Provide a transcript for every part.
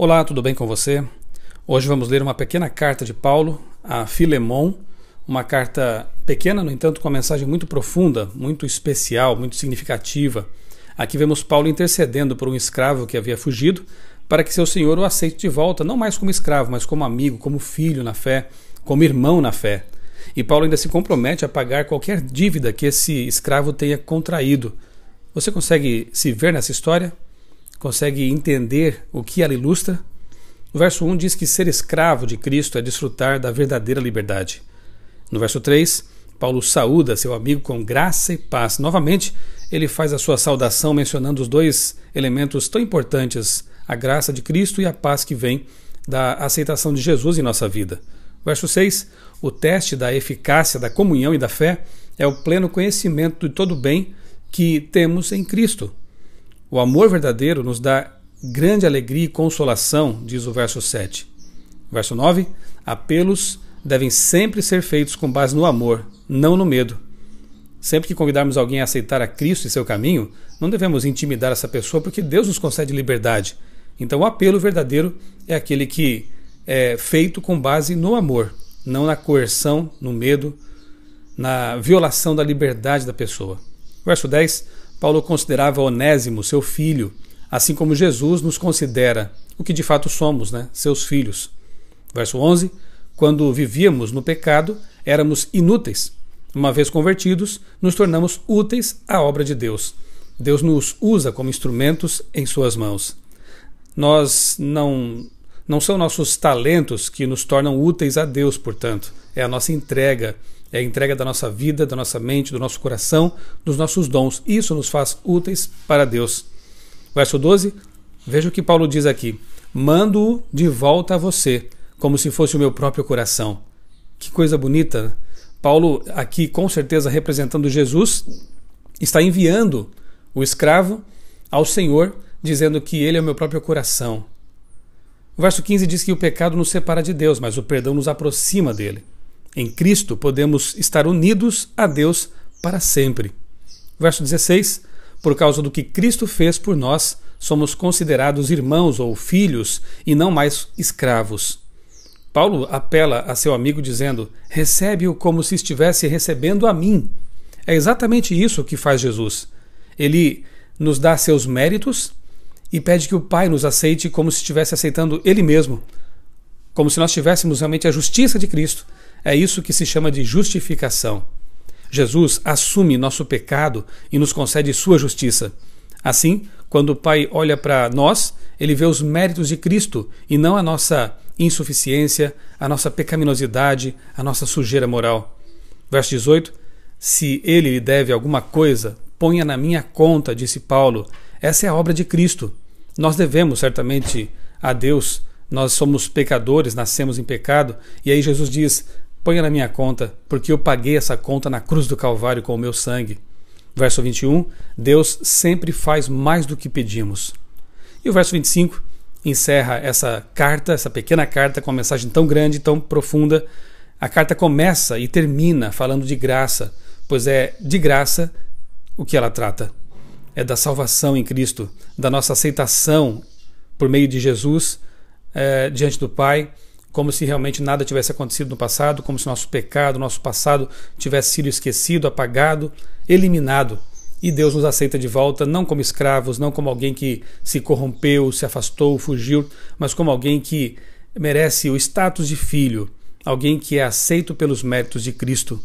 Olá, tudo bem com você? Hoje vamos ler uma pequena carta de Paulo a Filemon, uma carta pequena, no entanto, com uma mensagem muito profunda, muito especial, muito significativa. Aqui vemos Paulo intercedendo por um escravo que havia fugido, para que seu senhor o aceite de volta, não mais como escravo, mas como amigo, como filho na fé, como irmão na fé. E Paulo ainda se compromete a pagar qualquer dívida que esse escravo tenha contraído. Você consegue se ver nessa história? consegue entender o que ela ilustra? O verso 1 diz que ser escravo de Cristo é desfrutar da verdadeira liberdade. No verso 3, Paulo saúda seu amigo com graça e paz. Novamente, ele faz a sua saudação mencionando os dois elementos tão importantes, a graça de Cristo e a paz que vem da aceitação de Jesus em nossa vida. Verso 6: O teste da eficácia da comunhão e da fé é o pleno conhecimento de todo o bem que temos em Cristo. O amor verdadeiro nos dá grande alegria e consolação, diz o verso 7. Verso 9: Apelos devem sempre ser feitos com base no amor, não no medo. Sempre que convidarmos alguém a aceitar a Cristo e seu caminho, não devemos intimidar essa pessoa porque Deus nos concede liberdade. Então, o apelo verdadeiro é aquele que é feito com base no amor, não na coerção, no medo, na violação da liberdade da pessoa. Verso 10: Paulo considerava Onésimo seu filho, assim como Jesus nos considera, o que de fato somos, né? seus filhos. Verso 11: Quando vivíamos no pecado, éramos inúteis. Uma vez convertidos, nos tornamos úteis à obra de Deus. Deus nos usa como instrumentos em suas mãos. Nós não não são nossos talentos que nos tornam úteis a Deus, portanto, é a nossa entrega é a entrega da nossa vida, da nossa mente, do nosso coração, dos nossos dons. Isso nos faz úteis para Deus. Verso 12, veja o que Paulo diz aqui: Mando-o de volta a você, como se fosse o meu próprio coração. Que coisa bonita! Né? Paulo, aqui com certeza representando Jesus, está enviando o escravo ao Senhor, dizendo que ele é o meu próprio coração. O verso 15 diz que o pecado nos separa de Deus, mas o perdão nos aproxima dele. Em Cristo podemos estar unidos a Deus para sempre. Verso 16: Por causa do que Cristo fez por nós, somos considerados irmãos ou filhos e não mais escravos. Paulo apela a seu amigo dizendo: Recebe-o como se estivesse recebendo a mim. É exatamente isso que faz Jesus. Ele nos dá seus méritos e pede que o Pai nos aceite como se estivesse aceitando Ele mesmo, como se nós tivéssemos realmente a justiça de Cristo é isso que se chama de justificação. Jesus assume nosso pecado e nos concede sua justiça. Assim, quando o Pai olha para nós, ele vê os méritos de Cristo e não a nossa insuficiência, a nossa pecaminosidade, a nossa sujeira moral. Verso 18: Se ele lhe deve alguma coisa, ponha na minha conta, disse Paulo. Essa é a obra de Cristo. Nós devemos certamente a Deus. Nós somos pecadores, nascemos em pecado, e aí Jesus diz: Ponha na minha conta, porque eu paguei essa conta na cruz do Calvário com o meu sangue. Verso 21, Deus sempre faz mais do que pedimos. E o verso 25 encerra essa carta, essa pequena carta com uma mensagem tão grande, tão profunda. A carta começa e termina falando de graça, pois é de graça o que ela trata. É da salvação em Cristo, da nossa aceitação por meio de Jesus é, diante do Pai como se realmente nada tivesse acontecido no passado, como se nosso pecado, nosso passado tivesse sido esquecido, apagado, eliminado. E Deus nos aceita de volta, não como escravos, não como alguém que se corrompeu, se afastou, fugiu, mas como alguém que merece o status de filho, alguém que é aceito pelos méritos de Cristo.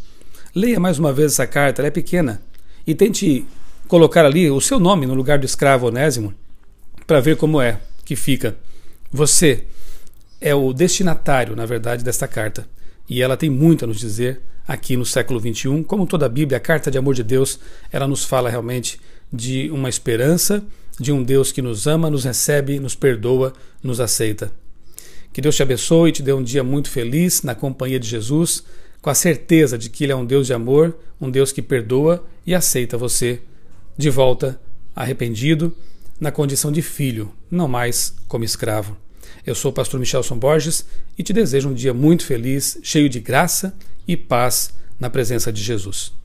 Leia mais uma vez essa carta, ela é pequena, e tente colocar ali o seu nome no lugar do escravo Onésimo, para ver como é que fica. Você, é o destinatário, na verdade, desta carta. E ela tem muito a nos dizer aqui no século XXI. Como toda a Bíblia, a carta de amor de Deus, ela nos fala realmente de uma esperança, de um Deus que nos ama, nos recebe, nos perdoa, nos aceita. Que Deus te abençoe e te dê um dia muito feliz na companhia de Jesus, com a certeza de que Ele é um Deus de amor, um Deus que perdoa e aceita você de volta, arrependido, na condição de filho, não mais como escravo. Eu sou o pastor Michelson Borges e te desejo um dia muito feliz, cheio de graça e paz na presença de Jesus.